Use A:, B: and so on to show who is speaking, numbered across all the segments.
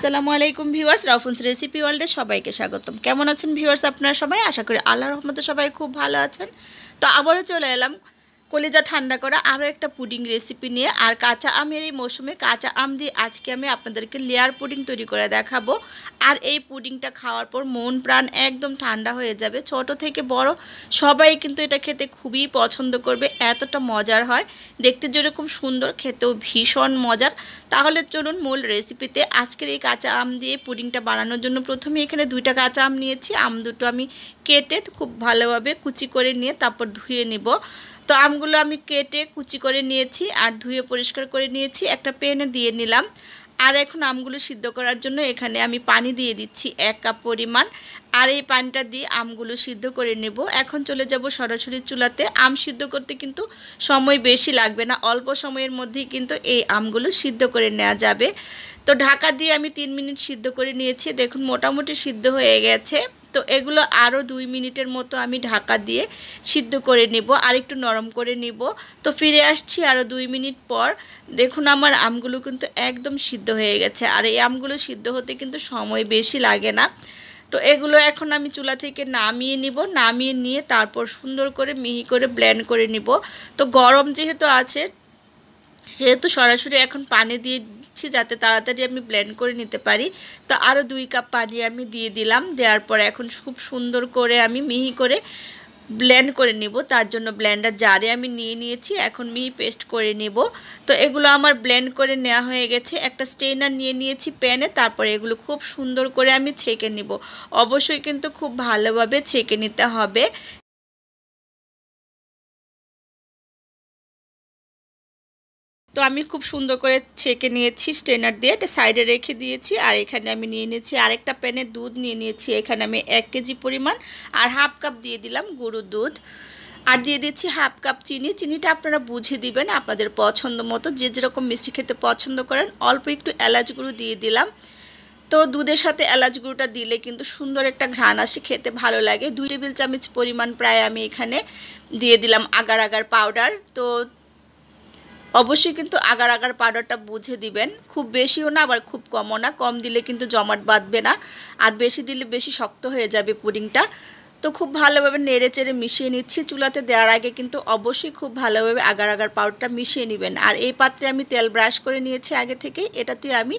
A: আসসালামু আলাইকুম viewers রফুন্স recipe ওয়ার্ল্ডে সবাইকে স্বাগতম কেমন আছেন ভিউয়ার্স আপনারা সবাই আশা করি আল্লাহ রহমতে সবাই খুব ভালো আছেন তো আবারও চলে এলাম কলিজা ঠান্ডা করা আরও একটা পুডিং রেসিপি নিয়ে আর কাঁচা আমের এই মৌসুমে কাঁচা আম দিয়ে আজকে আমি আপনাদেরকে লেয়ার পুডিং তৈরি করে দেখাবো আর এই পুডিংটা খাওয়ার পর মন প্রাণ একদম ঠান্ডা হয়ে যাবে ছোট থেকে বড় সবাই কিন্তু এটা খেতে খুবই পছন্দ করবে এতটা মজার হয় দেখতে যেরকম সুন্দর খেতেও ভীষণ মজার তাহলে চলুন মূল রেসিপিতে আজকের এই কাঁচা আম দিয়ে পুডিংটা বানানোর জন্য প্রথমে এখানে দুইটা কাঁচা আম নিয়েছি আম দুটো আমি কেটে খুব ভালোভাবে কুচি করে নিয়ে তারপর ধুয়ে নেব তো আমগুলো আমি কেটে কুচি করে নিয়েছি আর ধুয়ে পরিষ্কার করে নিয়েছি একটা পেনে দিয়ে নিলাম আর এখন আমগুলো সিদ্ধ করার জন্য এখানে আমি পানি দিয়ে দিচ্ছি এক কাপ পরিমাণ আর এই পানিটা দিয়ে আমগুলো সিদ্ধ করে নেব এখন চলে যাব সরাসরি চুলাতে আম সিদ্ধ করতে কিন্তু সময় বেশি লাগবে না অল্প সময়ের মধ্যেই কিন্তু এই আমগুলো সিদ্ধ করে নেওয়া যাবে তো ঢাকা দিয়ে আমি তিন মিনিট সিদ্ধ করে নিয়েছি দেখুন মোটামুটি সিদ্ধ হয়ে গেছে তো এগুলো আরও দুই মিনিটের মতো আমি ঢাকা দিয়ে সিদ্ধ করে নেব আর একটু নরম করে নেব তো ফিরে আসছি আরও দুই মিনিট পর দেখুন আমার আমগুলো কিন্তু একদম সিদ্ধ হয়ে গেছে আর এই আমগুলো সিদ্ধ হতে কিন্তু সময় বেশি লাগে না তো এগুলো এখন আমি চুলা থেকে নামিয়ে নিব নামিয়ে নিয়ে তারপর সুন্দর করে মিহি করে ব্ল্যান্ড করে নিব তো গরম যেহেতু আছে সেহেতু সরাসরি এখন পানি দিয়ে দিচ্ছি যাতে তাড়াতাড়ি আমি ব্লেন্ড করে নিতে পারি তো আরও দুই কাপ পানি আমি দিয়ে দিলাম দেওয়ার পর এখন খুব সুন্দর করে আমি মিহি করে ব্লেন্ড করে নিব তার জন্য ব্লেন্ডার জারে আমি নিয়ে নিয়েছি এখন মিহি পেস্ট করে নিব তো এগুলো আমার ব্লেন্ড করে নেওয়া হয়ে গেছে একটা স্টেনার নিয়ে নিয়েছি প্যানে তারপরে এগুলো খুব সুন্দর করে আমি ছেঁকে নিব অবশ্যই কিন্তু খুব ভালোভাবে ছেঁকে নিতে হবে তো আমি খুব সুন্দর করে ছেঁকে নিয়েছি স্টেনার দিয়ে এটা সাইডে রেখে দিয়েছি আর এখানে আমি নিয়ে নিয়েছি আরেকটা প্যানে দুধ নিয়ে নিয়েছি এখানে আমি এক কেজি পরিমাণ আর হাফ কাপ দিয়ে দিলাম গরুর দুধ আর দিয়ে দিচ্ছি হাফ কাপ চিনি চিনিটা আপনারা বুঝে দিবেন আপনাদের পছন্দ মতো যে যেরকম মিষ্টি খেতে পছন্দ করেন অল্প একটু এলাচ গুঁড়ো দিয়ে দিলাম তো দুধের সাথে এলাচ গুঁড়োটা দিলে কিন্তু সুন্দর একটা ঘ্রাণ আসে খেতে ভালো লাগে দুই টেবিল চামচ পরিমাণ প্রায় আমি এখানে দিয়ে দিলাম আগার আগার পাউডার তো অবশ্যই কিন্তু আগার আগার পাউডারটা বুঝে দিবেন খুব বেশিও না আবার খুব কমও না কম দিলে কিন্তু জমাট বাঁধবে না আর বেশি দিলে বেশি শক্ত হয়ে যাবে পুডিংটা তো খুব ভালোভাবে নেড়ে চেড়ে মিশিয়ে নিচ্ছি চুলাতে দেওয়ার আগে কিন্তু অবশ্যই খুব ভালোভাবে আগার আগার পাউডারটা মিশিয়ে নেবেন আর এই পাত্রে আমি তেল ব্রাশ করে নিয়েছি আগে থেকে এটাতে আমি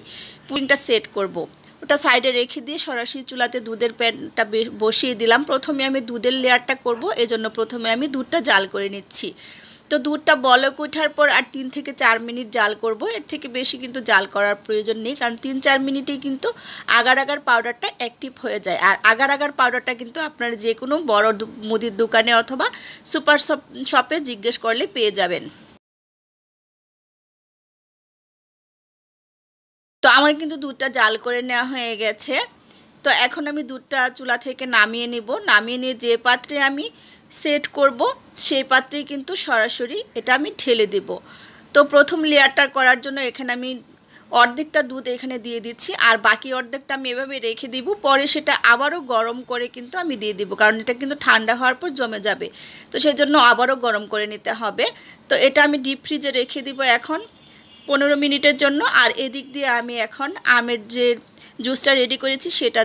A: পুডিংটা সেট করব। ওটা সাইডে রেখে দিয়ে সরাসরি চুলাতে দুধের প্যানটা বসিয়ে দিলাম প্রথমে আমি দুধের লেয়ারটা করব এজন্য প্রথমে আমি দুধটা জাল করে নিচ্ছি তো দুধটা বলক ওঠার পর আর তিন থেকে চার মিনিট জাল করব এর থেকে বেশি কিন্তু জাল করার প্রয়োজন নেই কারণ তিন চার মিনিটেই কিন্তু আগার আগার পাউডারটা অ্যাক্টিভ হয়ে যায় আর আগার আগার পাউডারটা কিন্তু আপনার যে কোনো বড় মুদির দোকানে অথবা সুপার শপে জিজ্ঞেস করলে পেয়ে যাবেন তো আমার কিন্তু দুধটা জাল করে নেওয়া হয়ে গেছে তো এখন আমি দুধটা চুলা থেকে নামিয়ে নিব নামিয়ে নিয়ে যে পাত্রে আমি সেট করব সেই পাত্রেই কিন্তু সরাসরি এটা আমি ঠেলে দেব তো প্রথম লেয়ারটা করার জন্য এখানে আমি অর্ধেকটা দুধ এখানে দিয়ে দিচ্ছি আর বাকি অর্ধেকটা আমি এভাবে রেখে দিব পরে সেটা আবারও গরম করে কিন্তু আমি দিয়ে দিব কারণ এটা কিন্তু ঠান্ডা হওয়ার পর জমে যাবে তো সেই জন্য আবারও গরম করে নিতে হবে তো এটা আমি ডিপ ফ্রিজে রেখে দিব এখন পনেরো মিনিটের জন্য আর এদিক দিয়ে আমি এখন আমের যে জুসটা রেডি করেছি সেটা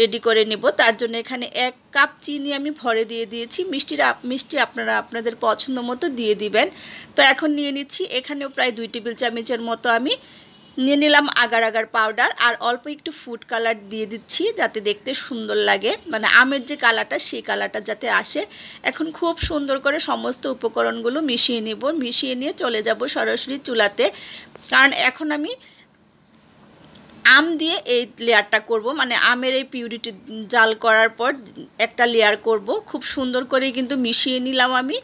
A: রেডি করে নেব তার জন্য এখানে এক কাপ চিনি আমি ভরে দিয়ে দিয়েছি মিষ্টির মিষ্টি আপনারা আপনাদের পছন্দ মতো দিয়ে দিবেন তো এখন নিয়ে নিচ্ছি এখানেও প্রায় দুই টেবিল চামচের মতো আমি নিয়ে নিলাম আগার আগার পাউডার আর অল্প একটু ফুড কালার দিয়ে দিচ্ছি যাতে দেখতে সুন্দর লাগে মানে আমের যে কালারটা সেই কালারটা যাতে আসে এখন খুব সুন্দর করে সমস্ত উপকরণগুলো মিশিয়ে নেব মিশিয়ে নিয়ে চলে যাব সরাসরি চুলাতে কারণ এখন আমি আম দিয়ে এই লেয়ারটা করব মানে আমের এই পিউরিটি জাল করার পর একটা লেয়ার করব খুব সুন্দর করে কিন্তু মিশিয়ে নিলাম আমি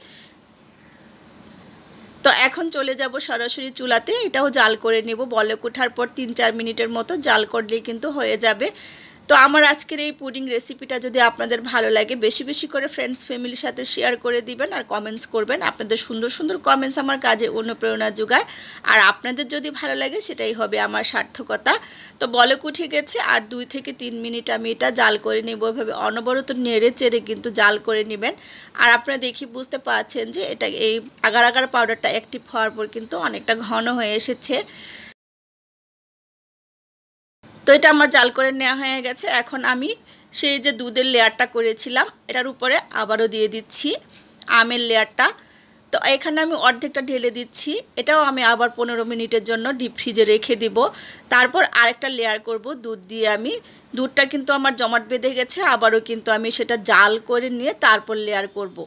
A: তো এখন চলে যাব সরাসরি চুলাতে এটাও জাল করে নেব বলে ওঠার পর তিন চার মিনিটের মতো জাল করলেই কিন্তু হয়ে যাবে তো আমার আজকের এই পুডিং রেসিপিটা যদি আপনাদের ভালো লাগে বেশি বেশি করে ফ্রেন্ডস ফ্যামিলির সাথে শেয়ার করে দিবেন আর কমেন্টস করবেন আপনাদের সুন্দর সুন্দর কমেন্টস আমার কাজে অনুপ্রেরণা যোগায় আর আপনাদের যদি ভালো লাগে সেটাই হবে আমার সার্থকতা তো বলে কুঠে গেছে আর দুই থেকে তিন মিনিট আমি এটা জাল করে নেব এভাবে অনবরত নেড়ে চেড়ে কিন্তু জাল করে নেবেন আর আপনারা দেখি বুঝতে পারছেন যে এটা এই আগার আগার পাউডারটা অ্যাক্টিভ হওয়ার পর কিন্তু অনেকটা ঘন হয়ে এসেছে তো এটা আমার জাল করে নেওয়া হয়ে গেছে এখন আমি সেই যে দুধের লেয়ারটা করেছিলাম এটার উপরে আবারও দিয়ে দিচ্ছি আমের লেয়ারটা তো এখানে আমি অর্ধেকটা ঢেলে দিচ্ছি এটাও আমি আবার পনেরো মিনিটের জন্য ডিপ ফ্রিজে রেখে দিব তারপর আরেকটা লেয়ার করব দুধ দিয়ে আমি দুধটা কিন্তু আমার জমাট বেঁধে গেছে আবারও কিন্তু আমি সেটা জাল করে নিয়ে তারপর লেয়ার করব।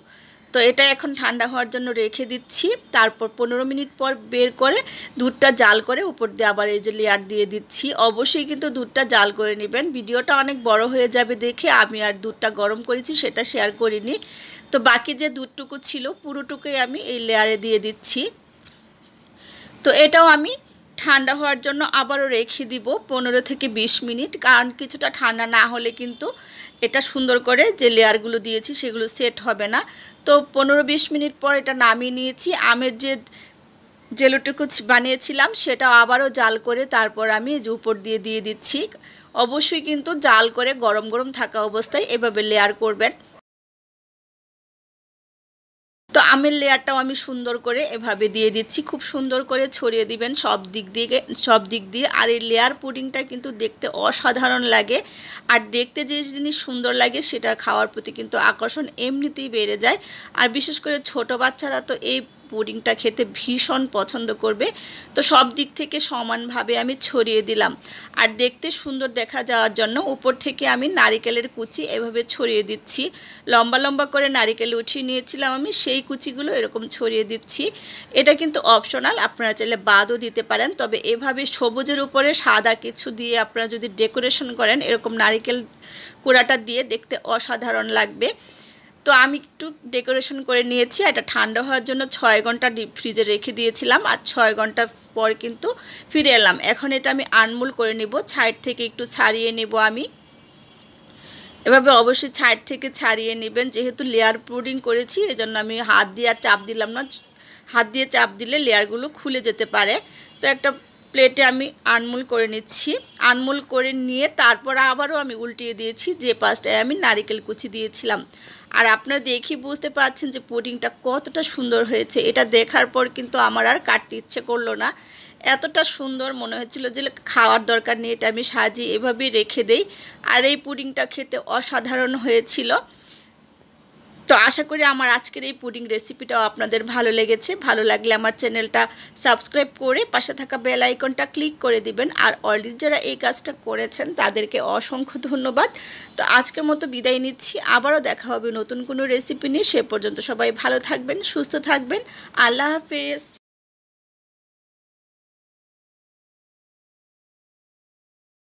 A: তো এটা এখন ঠান্ডা হওয়ার জন্য রেখে দিচ্ছি তারপর পনেরো মিনিট পর বের করে দুধটা জাল করে উপর দিয়ে আবার এই যে লেয়ার দিয়ে দিচ্ছি অবশ্যই কিন্তু দুধটা জাল করে নেবেন ভিডিওটা অনেক বড় হয়ে যাবে দেখে আমি আর দুধটা গরম করেছি সেটা শেয়ার করিনি তো বাকি যে দুধটুকু ছিল পুরোটুকুই আমি এই লেয়ারে দিয়ে দিচ্ছি তো এটাও আমি ঠান্ডা হওয়ার জন্য আবারও রেখে দিব পনেরো থেকে ২০ মিনিট কারণ কিছুটা ঠান্ডা না হলে কিন্তু এটা সুন্দর করে যে লেয়ারগুলো দিয়েছি সেগুলো সেট হবে না তো পনেরো বিশ মিনিট পর এটা নামিয়ে নিয়েছি আমের যে জেলোটুকু বানিয়েছিলাম সেটা আবারও জাল করে তারপর আমি যে উপর দিয়ে দিয়ে দিচ্ছি অবশ্যই কিন্তু জাল করে গরম গরম থাকা অবস্থায় এভাবে লেয়ার করবেন আমের লেয়ারটাও আমি সুন্দর করে এভাবে দিয়ে দিচ্ছি খুব সুন্দর করে ছড়িয়ে দিবেন সব দিক দিয়ে সব দিক দিয়ে আর এই লেয়ার পুডিংটা কিন্তু দেখতে অসাধারণ লাগে আর দেখতে যে জিনিস সুন্দর লাগে সেটা খাওয়ার প্রতি কিন্তু আকর্ষণ এমনিতেই বেড়ে যায় আর বিশেষ করে ছোট বাচ্চারা তো এই পুডিংটা খেতে ভীষণ পছন্দ করবে তো সব দিক থেকে সমানভাবে আমি ছড়িয়ে দিলাম আর দেখতে সুন্দর দেখা যাওয়ার জন্য উপর থেকে আমি নারিকেলের কুচি এভাবে ছড়িয়ে দিচ্ছি লম্বা লম্বা করে নারিকেল উঠিয়ে নিয়েছিলাম আমি সেই কুচিগুলো এরকম ছড়িয়ে দিচ্ছি এটা কিন্তু অপশনাল আপনারা চাইলে বাদও দিতে পারেন তবে এভাবে সবুজের উপরে সাদা কিছু দিয়ে আপনারা যদি ডেকোরেশন করেন এরকম নারিকেল কুড়াটা দিয়ে দেখতে অসাধারণ লাগবে তো আমি একটু ডেকোরেশন করে নিয়েছি এটা ঠান্ডা হওয়ার জন্য ছয় ঘন্টা ডিপ ফ্রিজে রেখে দিয়েছিলাম আর ছয় ঘন্টা পর কিন্তু ফিরে এলাম এখন এটা আমি আনমূল করে নিব ছাইড থেকে একটু ছাড়িয়ে নেব আমি এভাবে অবশ্যই ছাইড থেকে ছাড়িয়ে নেবেন যেহেতু লেয়ার পুডিং করেছি এই জন্য আমি হাত দিয়ে আর চাপ দিলাম না হাত দিয়ে চাপ দিলে লেয়ারগুলো খুলে যেতে পারে তো একটা প্লেটে আমি আনমুল করে নিচ্ছি আনমুল করে নিয়ে তারপর আবারও আমি উল্টিয়ে দিয়েছি যে পাঁচটায় আমি নারিকেল কুচি দিয়েছিলাম আর আপনারা দেখি বুঝতে পাচ্ছেন যে পুডিংটা কতটা সুন্দর হয়েছে এটা দেখার পর কিন্তু আমার আর কাটতে ইচ্ছে করলো না এতটা সুন্দর মনে হচ্ছিল যে খাওয়ার দরকার নেই এটা আমি সাজিয়ে এভাবেই রেখে দেই আর এই পুডিংটা খেতে অসাধারণ হয়েছিল তো আশা করি আমার আজকের এই পুডিং রেসিপিটাও আপনাদের ভালো লেগেছে ভালো লাগলে আমার চ্যানেলটা সাবস্ক্রাইব করে পাশে থাকা বেল আইকনটা ক্লিক করে দিবেন আর অলরেডি যারা এই কাজটা করেছেন তাদেরকে অসংখ্য ধন্যবাদ তো আজকের মতো বিদায় নিচ্ছি আবারও দেখা হবে নতুন কোনো রেসিপি নিয়ে সে পর্যন্ত সবাই ভালো থাকবেন সুস্থ থাকবেন আল্লাহ হাফেজ